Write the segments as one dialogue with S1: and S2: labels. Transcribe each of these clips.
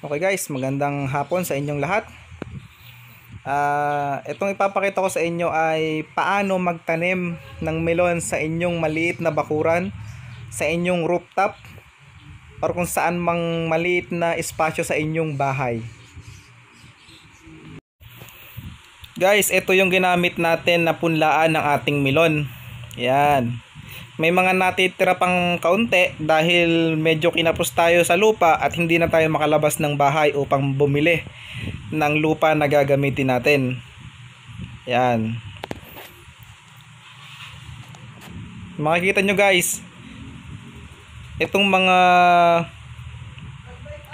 S1: Okay guys, magandang hapon sa inyong lahat. Uh, itong ipapakita ko sa inyo ay paano magtanim ng melon sa inyong maliit na bakuran, sa inyong rooftop, or kung saan mang maliit na espasyo sa inyong bahay. Guys, ito yung ginamit natin na punlaan ng ating melon. Yan. May mga natitira pang kaunti dahil medyo kinapos tayo sa lupa at hindi na tayo makalabas ng bahay upang bumili ng lupa na gagamitin natin. Yan. Makikita nyo guys, itong mga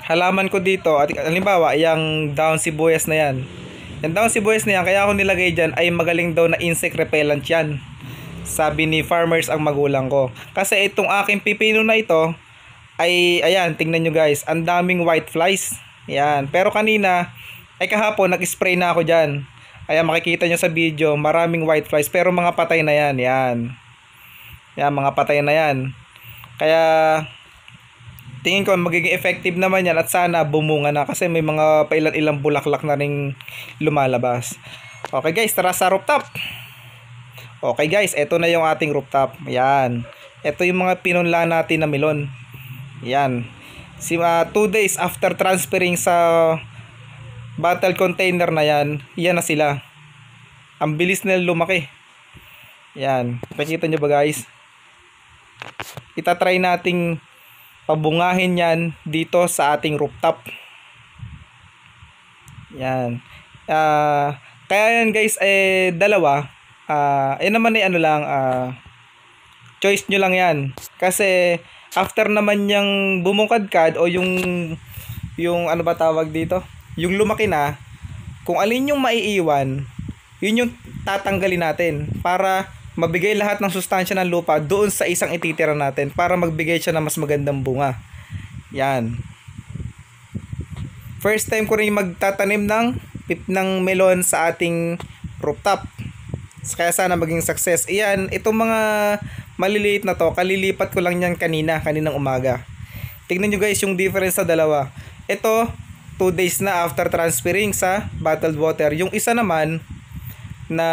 S1: halaman ko dito at halimbawa yung down sibuyas na yan yung down sibuyas na yan kaya ako nilagay dyan ay magaling daw na insect repellent yan sabi ni farmers ang magulang ko. Kasi itong aking pipino na ito, ay, ayan, tingnan nyo guys, ang daming white flies. Yan. Pero kanina, ay kahapon, nag-spray na ako dyan. Ayan, makikita nyo sa video, maraming white flies. Pero mga patay na yan. ayan. Yan, mga patay na yan. Kaya, tingin ko magiging effective naman yan at sana bumunga na kasi may mga pailan ilang bulaklak na rin lumalabas. Okay guys, tara sa rooftop. Okay guys, ito na yung ating rooftop. Yan. Ito yung mga pinunla natin na melon. Yan. Si 2 uh, ah, two days after transferring sa battle container na yan, yan na sila. Ang bilis nila lumaki. Yan. Pakita nyo ba guys? Itatry nating pabungahin yan dito sa ating rooftop. Yan. Uh, kaya yan guys, eh, dalawa uh, ah, yun eh, naman ay ano lang, uh, choice nyo lang yan. Kasi, after naman yung bumungkadkad o yung, yung ano ba tawag dito? Yung lumaki na, kung alin yung maiiwan, yun yung tatanggalin natin para mabigay lahat ng sustansya ng lupa doon sa isang ititira natin para magbigay siya ng mas magandang bunga. Yan. First time ko rin magtatanim ng pip ng melon sa ating rooftop kaya sana maging success. Iyan, itong mga maliliit na to, kalilipat ko lang yan kanina, kaninang umaga. Tingnan nyo guys yung difference sa dalawa. Ito, 2 days na after transferring sa bottled water. Yung isa naman, na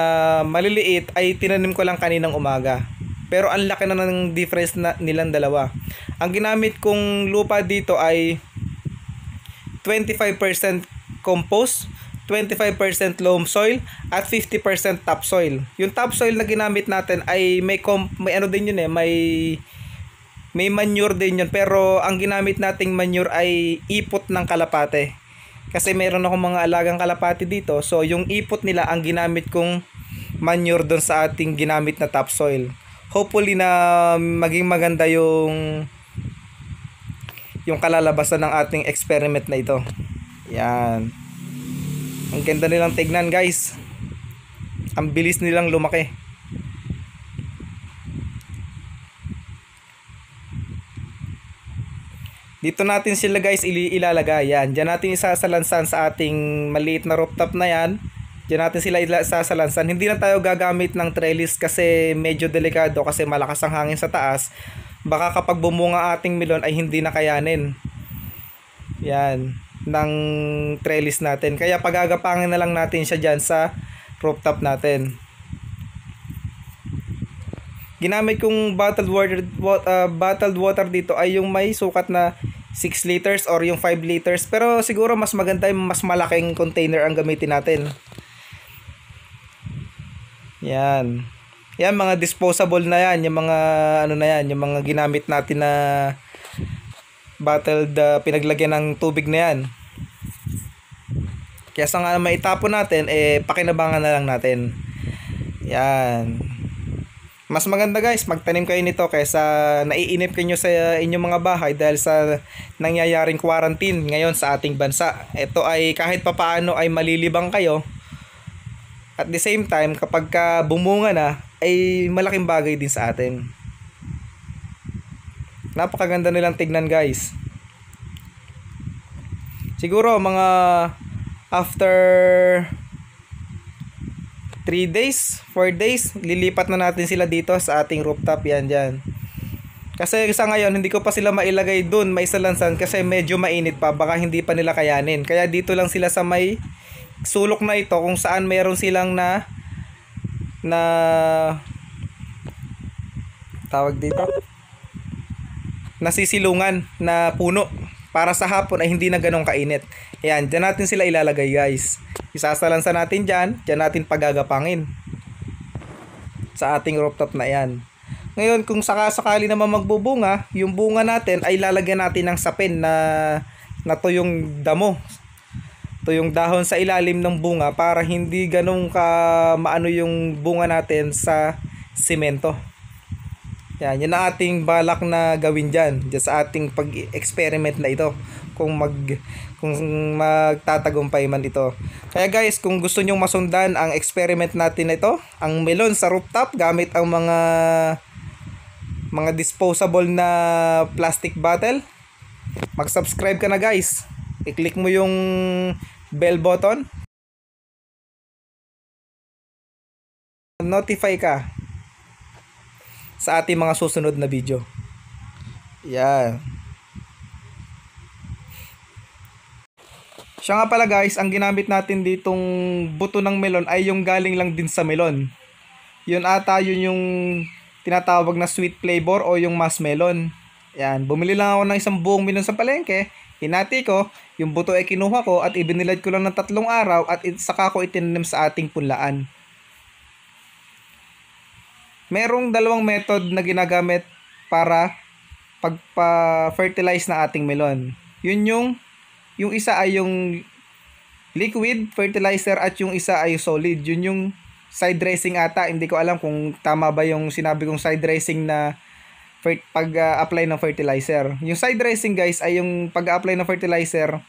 S1: maliliit ay tinanim ko lang kaninang umaga. Pero ang laki na ng difference na nilang dalawa. Ang ginamit kong lupa dito ay 25% compost 25% loam soil at 50% topsoil. Yung topsoil na ginamit natin ay may comp, may ano din yun eh, may may manure din yun pero ang ginamit nating manure ay ipot ng kalapate. Kasi meron akong mga alagang kalapate dito. So yung ipot nila ang ginamit kong manure doon sa ating ginamit na topsoil. Hopefully na maging maganda yung yung kalalabasan ng ating experiment na ito. Yan ang ganda nilang tignan guys ang bilis nilang lumaki dito natin sila guys ilalagay yan Diyan natin isasalansan sa ating maliit na rooftop na yan Diyan natin sila isasalansan hindi na tayo gagamit ng trellis kasi medyo delikado kasi malakas ang hangin sa taas baka kapag bumunga ating melon ay hindi na kayanin yan ng trellis natin. Kaya pagagapangin na lang natin siya dyan sa rooftop natin. Ginamit kong bottled water, uh, bottled water dito ay yung may sukat na 6 liters or yung 5 liters. Pero siguro mas maganda yung mas malaking container ang gamitin natin. Yan. Yan, mga disposable na yan. Yung mga, ano na yan, yung mga ginamit natin na bottled uh, pinaglagyan ng tubig na yan. Kaya sa nga maitapon natin, eh, pakinabangan na lang natin. Yan. Mas maganda guys, magtanim kayo nito kaysa naiinip kayo sa inyong mga bahay dahil sa nangyayaring quarantine ngayon sa ating bansa. Ito ay kahit papaano ay malilibang kayo. At the same time, kapag ka bumunga na, ay malaking bagay din sa atin. Napakaganda nilang tignan guys. Siguro mga after 3 days, 4 days, lilipat na natin sila dito sa ating rooftop yan dyan. Kasi sa ngayon, hindi ko pa sila mailagay dun, may salansan kasi medyo mainit pa, baka hindi pa nila kayanin. Kaya dito lang sila sa may sulok na ito kung saan mayroon silang na na tawag dito nasisilungan na puno para sa hapon ay hindi na ganong kainit. Ayan, dyan natin sila ilalagay guys. Isasalansa natin dyan, dyan natin pagagapangin sa ating rooftop na yan. Ngayon, kung sakasakali naman magbubunga, yung bunga natin ay lalagyan natin ng sapin na na yung damo. To yung dahon sa ilalim ng bunga para hindi ganun ka maano yung bunga natin sa simento. Yan, yan ang ating balak na gawin dyan, dyan sa ating pag-experiment na ito kung mag kung magtatagumpay man ito. Kaya guys, kung gusto niyo masundan ang experiment natin na ito, ang melon sa rooftop gamit ang mga mga disposable na plastic bottle, mag-subscribe ka na guys. I-click mo yung bell button. Notify ka sa ating mga susunod na video. Yan. Siya nga pala guys, ang ginamit natin ditong buto ng melon ay yung galing lang din sa melon. Yun ata yun yung tinatawag na sweet flavor o yung mas melon. Yan, bumili lang ako ng isang buong melon sa palengke. Hinati ko, yung buto ay kinuha ko at ibinilad ko lang ng tatlong araw at saka ko itinanim sa ating punlaan merong dalawang method na ginagamit para pagpa-fertilize na ating melon. Yun yung yung isa ay yung liquid fertilizer at yung isa ay solid. Yun yung side dressing ata. Hindi ko alam kung tama ba yung sinabi kong side dressing na pag-apply ng fertilizer. Yung side dressing guys ay yung pag-apply ng fertilizer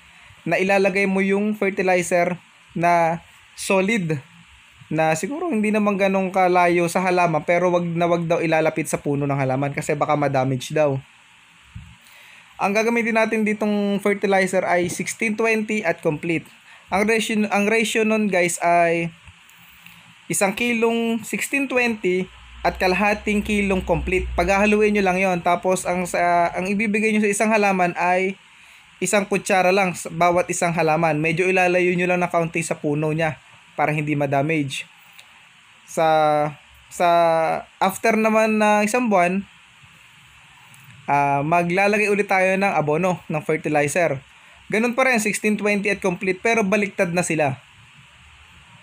S1: na ilalagay mo yung fertilizer na solid na siguro hindi naman ganong kalayo sa halaman pero wag na wag daw ilalapit sa puno ng halaman kasi baka ma-damage daw. Ang gagamitin natin ditong fertilizer ay 1620 at complete. Ang ratio, ang ratio nun guys ay isang kilong 1620 at kalahating kilong complete. Paghahaluin nyo lang yon Tapos ang, sa, ang ibibigay nyo sa isang halaman ay isang kutsara lang bawat isang halaman. Medyo ilalayo nyo lang na kaunti sa puno niya para hindi ma-damage. Sa sa after naman na isang buwan, uh, maglalagay ulit tayo ng abono, ng fertilizer. Ganun pa rin, 1620 at complete pero baliktad na sila.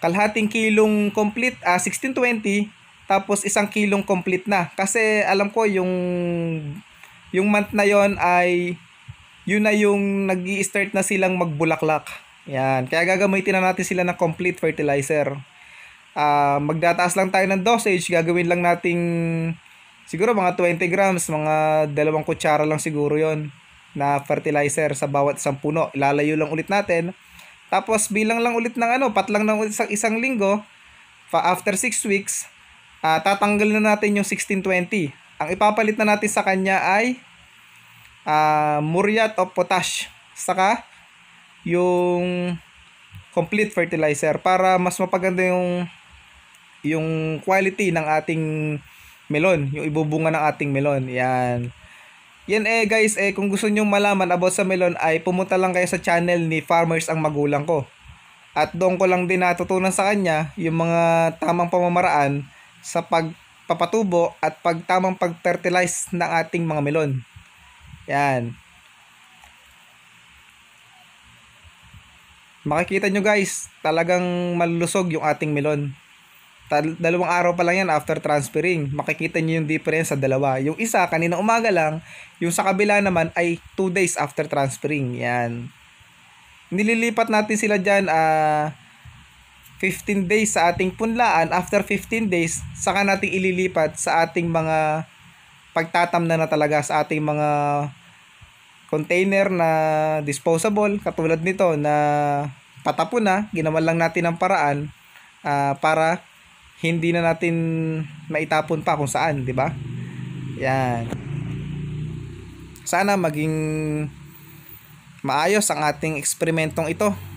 S1: Kalhating kilong complete, ah, 1620 tapos isang kilong complete na. Kasi alam ko yung yung month na yon ay yun na yung nag start na silang magbulaklak. Yan. Kaya gagamitin na natin sila ng complete fertilizer. Uh, magdataas lang tayo ng dosage. Gagawin lang nating siguro mga 20 grams, mga dalawang kutsara lang siguro yon na fertilizer sa bawat isang puno. Ilalayo lang ulit natin. Tapos bilang lang ulit ng ano, patlang lang ulit sa isang linggo, pa after 6 weeks, uh, tatanggal na natin yung 1620. Ang ipapalit na natin sa kanya ay uh, ah, muriate of potash. Saka yung complete fertilizer para mas mapaganda yung yung quality ng ating melon, yung ibubunga ng ating melon. Yan. Yan eh guys, eh kung gusto niyo malaman about sa melon ay pumunta lang kayo sa channel ni Farmers ang Magulang ko. At doon ko lang din natutunan sa kanya yung mga tamang pamamaraan sa pagpapatubo at pagtamang pagfertilize ng ating mga melon. Yan. Makikita nyo guys, talagang malulusog yung ating melon. Tal- dalawang araw pa lang yan after transferring. Makikita nyo yung difference sa dalawa. Yung isa, kanina umaga lang. Yung sa kabila naman ay 2 days after transferring. Yan. Nililipat natin sila dyan ah... Uh, 15 days sa ating punlaan, after 15 days, saka natin ililipat sa ating mga pagtatam na na talaga sa ating mga container na disposable katulad nito na patapon na, ginawan lang natin ang paraan uh, para hindi na natin maitapon pa kung saan, di ba? Yan. Sana maging maayos ang ating eksperimentong ito.